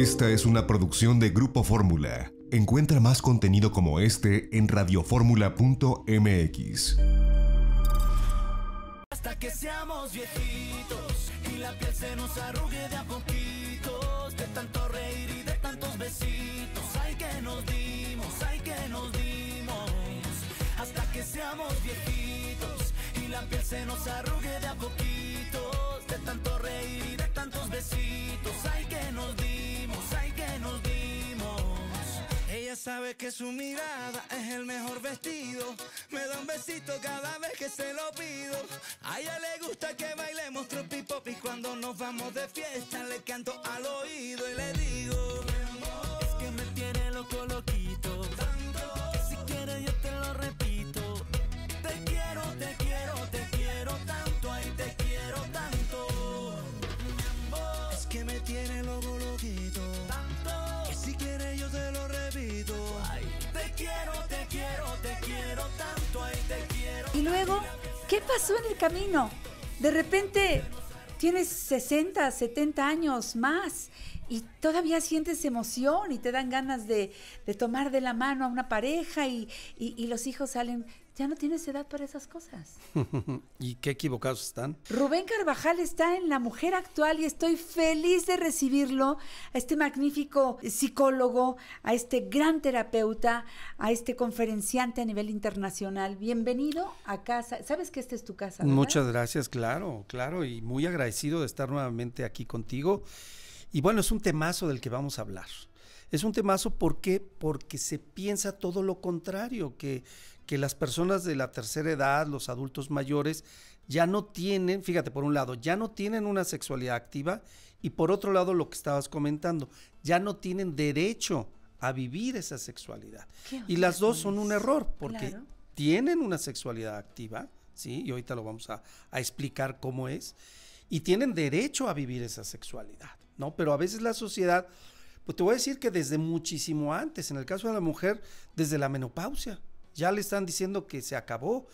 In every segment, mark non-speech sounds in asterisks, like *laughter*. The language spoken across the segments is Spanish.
Esta es una producción de Grupo Fórmula. Encuentra más contenido como este en radioformula.mx. Hasta que seamos viejitos y la piel se nos arrugue de a poquitos, de tanto reír y de tantos besitos. Ay, que nos dimos, ay, que nos dimos. Hasta que seamos viejitos y la piel se nos arrugue de a poquitos, de tanto reír y de tantos besitos. Sabe que su mirada es el mejor vestido. Me da un besito cada vez que se lo pido. A ella le gusta que bailemos tropi popi. y cuando nos vamos de fiesta le canto al oído y le digo. Y luego, ¿qué pasó en el camino? De repente tienes 60, 70 años más y todavía sientes emoción y te dan ganas de, tomar de la mano a una pareja y, y los hijos salen ya no tienes edad para esas cosas. *laughs* ¿Y qué equivocados están? Rubén Carvajal está en La Mujer Actual y estoy feliz de recibirlo, a este magnífico psicólogo, a este gran terapeuta, a este conferenciante a nivel internacional. Bienvenido a casa. Sabes que esta es tu casa. Muchas gracias, claro, claro, y muy agradecido de estar nuevamente aquí contigo. Y bueno, es un temazo del que vamos a hablar. Es un temazo, ¿por qué? Porque se piensa todo lo contrario, que, que las personas de la tercera edad, los adultos mayores, ya no tienen, fíjate, por un lado, ya no tienen una sexualidad activa y por otro lado lo que estabas comentando, ya no tienen derecho a vivir esa sexualidad. Y las dos son un error porque tienen una sexualidad activa, ¿sí? Y ahorita lo vamos a, a explicar cómo es. Y tienen derecho a vivir esa sexualidad, ¿no? Pero a veces la sociedad, pues te voy a decir que desde muchísimo antes, en el caso de la mujer, desde la menopausia. Ya le están diciendo que se acabó.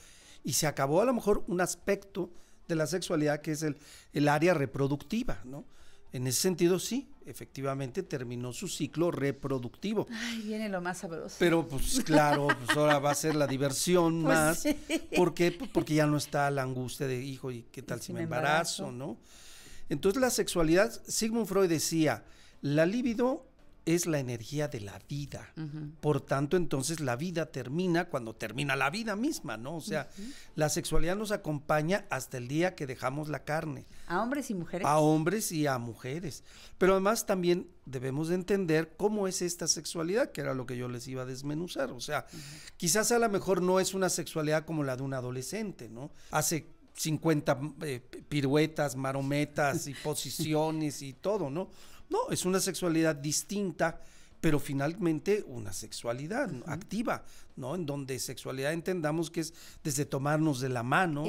Y se acabó a lo mejor un aspecto de la sexualidad que es el, el área reproductiva, ¿no? En ese sentido, sí, efectivamente terminó su ciclo reproductivo. Ay, viene lo más sabroso. Pero pues claro, pues ahora va a ser la diversión *laughs* pues más. Sí. ¿Por qué? Pues, porque ya no está la angustia de, hijo, ¿y qué tal si, me embarazo, embarazo, no? Entonces la sexualidad, Sigmund Freud decía, la libido es la energía de la vida. Por tanto, entonces la vida termina cuando termina la vida misma, ¿no? O sea, la sexualidad nos acompaña hasta el día que dejamos la carne. A hombres y mujeres. A hombres y a mujeres. Pero además también debemos de entender cómo es esta sexualidad, que era lo que yo les iba a desmenuzar. O sea, quizás a lo mejor no es una sexualidad como la de un adolescente, ¿no? Hace 50 eh, piruetas, marometas y *laughs* posiciones y todo, ¿no? No, es una sexualidad distinta, pero finalmente una sexualidad activa, ¿no? En donde sexualidad entendamos que es desde tomarnos de la mano,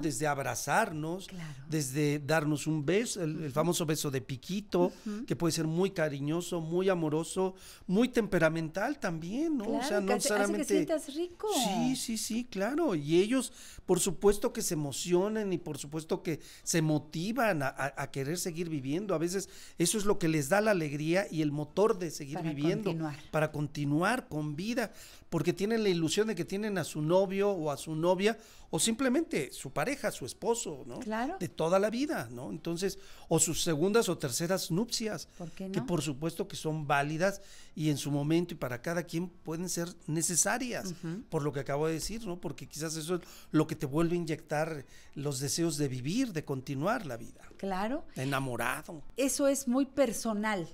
Desde abrazarnos, desde darnos un beso, el, famoso beso de piquito, que puede ser muy cariñoso, muy amoroso, muy temperamental también, ¿no? o sea, no solamente rico. Sí, sí, sí, claro, y ellos por supuesto que se emocionan y por supuesto que se motivan a, querer seguir viviendo. A veces eso es lo que les da la alegría y el motor de seguir viviendo para continuar con vida porque tienen la ilusión de que tienen a su novio o a su novia o simplemente su pareja, su esposo, ¿no? Claro. De toda la vida, ¿no? Entonces, o sus segundas o terceras nupcias, ¿Por qué no? que por supuesto que son válidas y en su momento y para cada quien pueden ser necesarias, por lo que acabo de decir, ¿no? Porque quizás eso es lo que te vuelve a inyectar los deseos de vivir, de continuar la vida. Claro. Enamorado. Eso es muy personal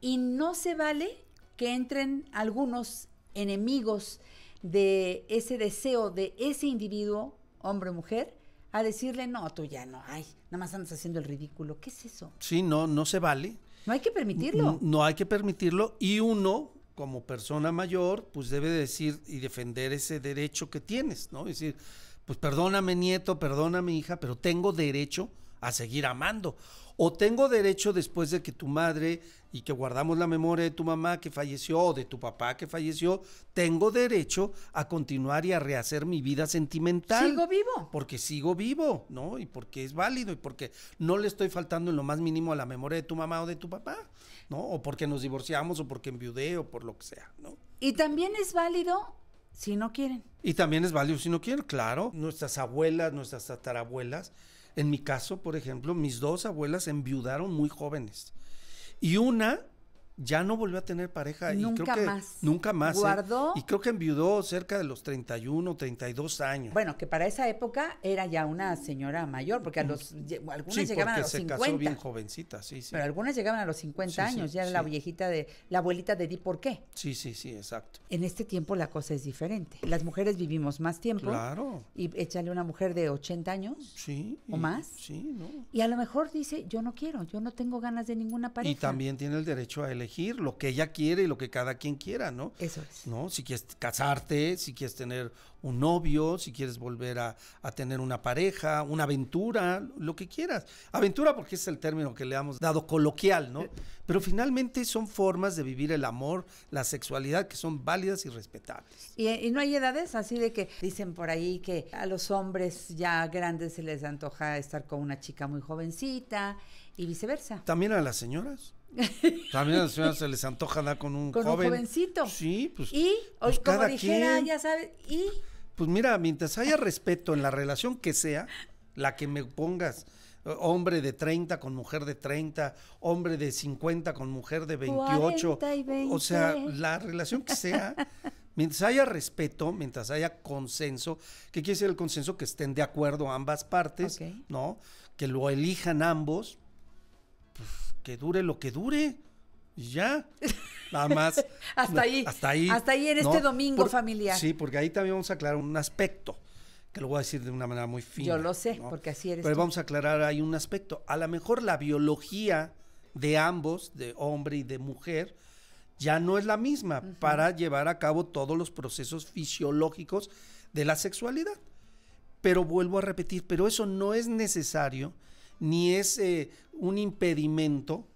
y no se vale que entren algunos enemigos de ese deseo de ese individuo, hombre o mujer, a decirle, no, tú ya no, ay, nada más andas haciendo el ridículo. ¿Qué es eso? Sí, no, no se vale. No hay que permitirlo. No, hay que permitirlo y uno, como persona mayor, pues debe decir y defender ese derecho que tienes, ¿no? Es decir, pues perdóname nieto, perdóname hija, pero tengo derecho a seguir amando. O tengo derecho después de que tu madre y que guardamos la memoria de tu mamá que falleció o de tu papá que falleció, tengo derecho a continuar y a rehacer mi vida sentimental. Sigo vivo. Porque sigo vivo, ¿no? Y porque es válido y porque no le estoy faltando en lo más mínimo a la memoria de tu mamá o de tu papá, ¿no? O porque nos divorciamos o porque enviudé o por lo que sea, ¿no? Y también es válido si no quieren. Y también es válido si no quieren, claro. Nuestras abuelas, nuestras tatarabuelas en mi caso, por ejemplo, mis dos abuelas enviudaron muy jóvenes. Y una ya no volvió a tener pareja y creo más. nunca más. ¿eh? Guardó. Y creo que enviudó cerca de los 31, 32 años. Bueno, que para esa época era ya una señora mayor, porque a mm. los algunas llegaban a los se Casó bien jovencita, sí, sí. Pero algunas llegaban a los 50 años, ya era la viejita de la abuelita de di por qué. Sí, sí, sí, exacto. En este tiempo la cosa es diferente. Las mujeres vivimos más tiempo. Claro. Y échale una mujer de 80 años. Sí. O más. Sí, no. Y a lo mejor dice, "Yo no quiero, yo no tengo ganas de ninguna pareja." Y también tiene el derecho a elegir lo que ella quiere y lo que cada quien quiera, ¿no? Eso es. ¿No? Si quieres casarte, si quieres tener un novio, si quieres volver a, tener una pareja, una aventura, lo que quieras. Aventura porque es el término que le hemos dado coloquial, ¿no? *laughs* Pero finalmente son formas de vivir el amor, la sexualidad, que son válidas y respetables. Y, y no hay edades así de que dicen por ahí que a los hombres ya grandes se les antoja estar con una chica muy jovencita y viceversa. También a las señoras. También a las señoras se les antoja nada con un jovencito. Sí, pues. Y, pues como ya sabes, y. Pues mira, mientras haya respeto en la relación que sea, la que me pongas, hombre de 30 con mujer de 30, hombre de 50 con mujer de 28. O sea, la relación que sea, mientras haya respeto, mientras haya consenso, ¿qué quiere decir el consenso? Que estén de acuerdo ambas partes, ¿no? Que lo elijan ambos pues, que dure lo que dure. Y ya, nada más. *laughs* hasta ahí. Hasta ahí. Hasta en este domingo familiar. Sí, porque ahí también vamos a aclarar un aspecto, que lo voy a decir de una manera muy fina. Yo lo sé, porque así eres. Pero vamos a aclarar ahí un aspecto. A lo mejor la biología de ambos, de hombre y de mujer, ya no es la misma para llevar a cabo todos los procesos fisiológicos de la sexualidad. Pero vuelvo a repetir, pero eso no es necesario ni es eh, un impedimento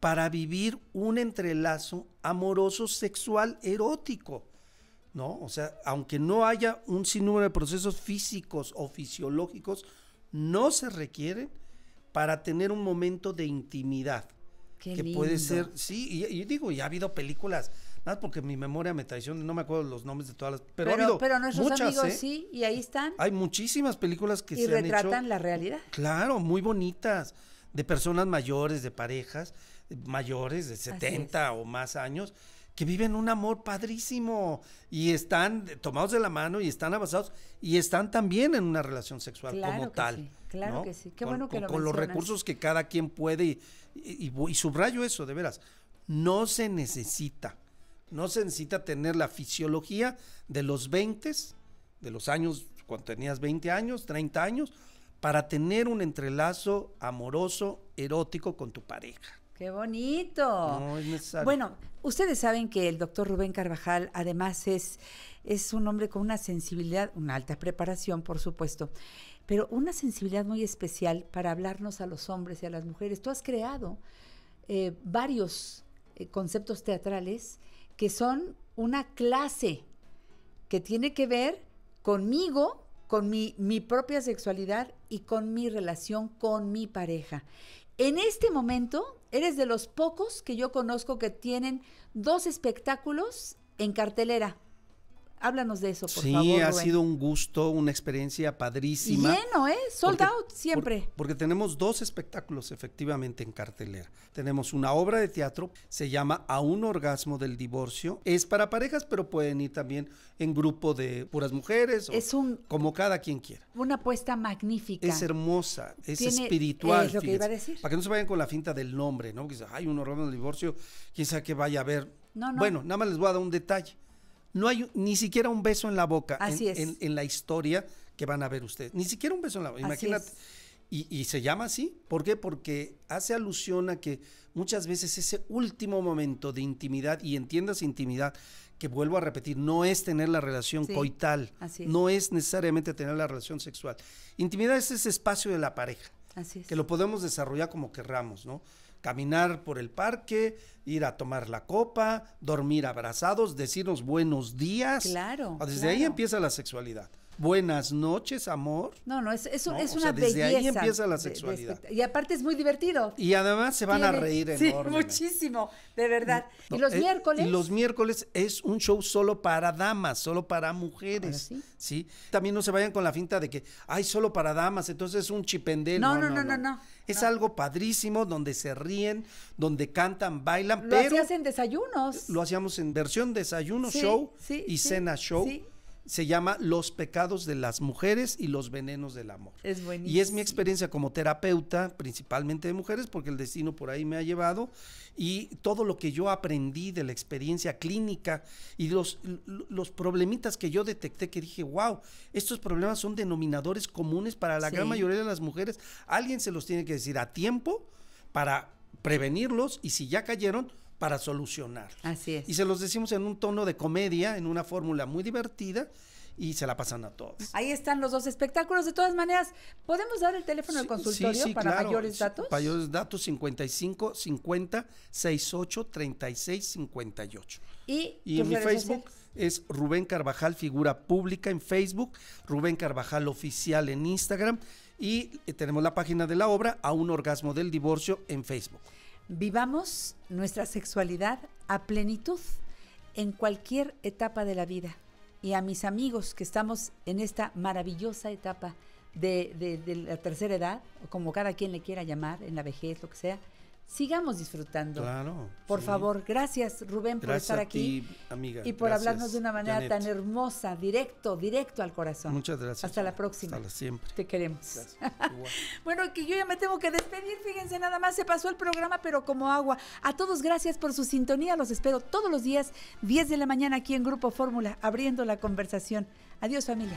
para vivir un entrelazo amoroso, sexual, erótico. ¿No? O sea, aunque no haya un sinnúmero de procesos físicos o fisiológicos, no se requieren para tener un momento de intimidad. que puede ser, sí, y, digo, ya ha habido películas Nada porque mi memoria me traiciona, no me acuerdo los nombres de todas las. Pero, pero, nuestros amigos ¿eh? sí, y ahí están. Hay muchísimas películas que y se retratan la realidad. Claro, muy bonitas. De personas mayores, de parejas eh, mayores de 70 o más años que viven un amor padrísimo y están tomados de la mano y están abrazados y están también en una relación sexual como tal. claro que sí, qué bueno que con, Con los recursos que cada quien puede y, subrayo eso, de veras, no se necesita no se necesita tener la fisiología de los 20, de los años cuando tenías 20 años, 30 años, para tener un entrelazo amoroso, erótico con tu pareja. ¡Qué bonito! No, es necesario. Bueno, ustedes saben que el doctor Rubén Carvajal además es, es un hombre con una sensibilidad, una alta preparación, por supuesto, pero una sensibilidad muy especial para hablarnos a los hombres y a las mujeres. Tú has creado eh, varios eh, conceptos teatrales que son una clase que tiene que ver conmigo, con mi, mi propia sexualidad y con mi relación con mi pareja. En este momento, eres de los pocos que yo conozco que tienen dos espectáculos en cartelera Háblanos de eso, por sí, favor. Sí, ha sido un gusto, una experiencia padrísima. Y lleno, ¿eh? Sold out siempre. porque tenemos dos espectáculos efectivamente en cartelera. Tenemos una obra de teatro, se llama A un orgasmo del divorcio. Es para parejas, pero pueden ir también en grupo de puras mujeres. es un. Como cada quien quiera. Una apuesta magnífica. Es hermosa, es espiritual. Es lo que iba a decir. Para que no se vayan con la finta del nombre, ¿no? Que hay un orgasmo del divorcio, quién sabe qué vaya a ver. No, no. Bueno, nada más les voy a dar un detalle. No hay ni siquiera un beso en la boca en, la historia que van a ver ustedes. Ni siquiera un beso en la boca. Imagínate. Y, se llama así. ¿Por qué? Porque hace alusión a que muchas veces ese último momento de intimidad, y entiendas intimidad, que vuelvo a repetir, no es tener la relación coital, no es necesariamente tener la relación sexual. Intimidad es ese espacio de la pareja, que lo podemos desarrollar como querramos, ¿no? caminar por el parque, ir a tomar la copa, dormir abrazados, decirnos buenos días. Claro. Ah, desde ahí empieza la sexualidad buenas noches, amor. No, no, es, es, una belleza. Desde ahí empieza la sexualidad. y aparte es muy divertido. Y además se van a reír *laughs* enormemente. Sí, muchísimo, de verdad. Mm, ¿Y los eh, miércoles. Y Los miércoles es un show solo para damas, solo para mujeres. Sí? También no se vayan con la finta de que, ay, solo para damas, entonces es un chipendel. No, no, no, no, no. Es algo padrísimo donde se ríen, donde cantan, bailan, pero... Lo desayunos. Lo hacíamos en versión desayuno show y cena show se llama Los pecados de las mujeres y los venenos del amor. Y es mi experiencia como terapeuta, principalmente de mujeres, porque el destino por ahí me ha llevado, y todo lo que yo aprendí de la experiencia clínica y los, los problemitas que yo detecté, que dije, wow, estos problemas son denominadores comunes para la gran mayoría de las mujeres. Alguien se los tiene que decir a tiempo para prevenirlos y si ya cayeron, para solucionar. Así es. Y se los decimos en un tono de comedia, en una fórmula muy divertida y se la pasan a todos. Ahí están los dos espectáculos. De todas maneras, ¿podemos dar el teléfono al consultorio para mayores datos? Mayores datos 55 50 68 36 58. Y, en mi Facebook es Rubén Carvajal, figura pública en Facebook, Rubén Carvajal oficial en Instagram y eh, tenemos la página de la obra A un orgasmo del divorcio en Facebook. Vivamos nuestra sexualidad a plenitud en cualquier etapa de la vida. Y a mis amigos que estamos en esta maravillosa etapa de, de la tercera edad, como cada quien le quiera llamar, en la vejez, lo que sea, sigamos disfrutando. Por favor, gracias Rubén por estar aquí. Y por hablarnos de una manera tan hermosa, directo, directo al corazón. Muchas gracias. Hasta la próxima. Hasta siempre. Te queremos. *laughs* bueno, que yo ya me tengo que despedir, fíjense, nada más se pasó el programa, pero como agua. A todos gracias por su sintonía, los espero todos los días, 10 de la mañana aquí en Grupo Fórmula, abriendo la conversación. Adiós familia.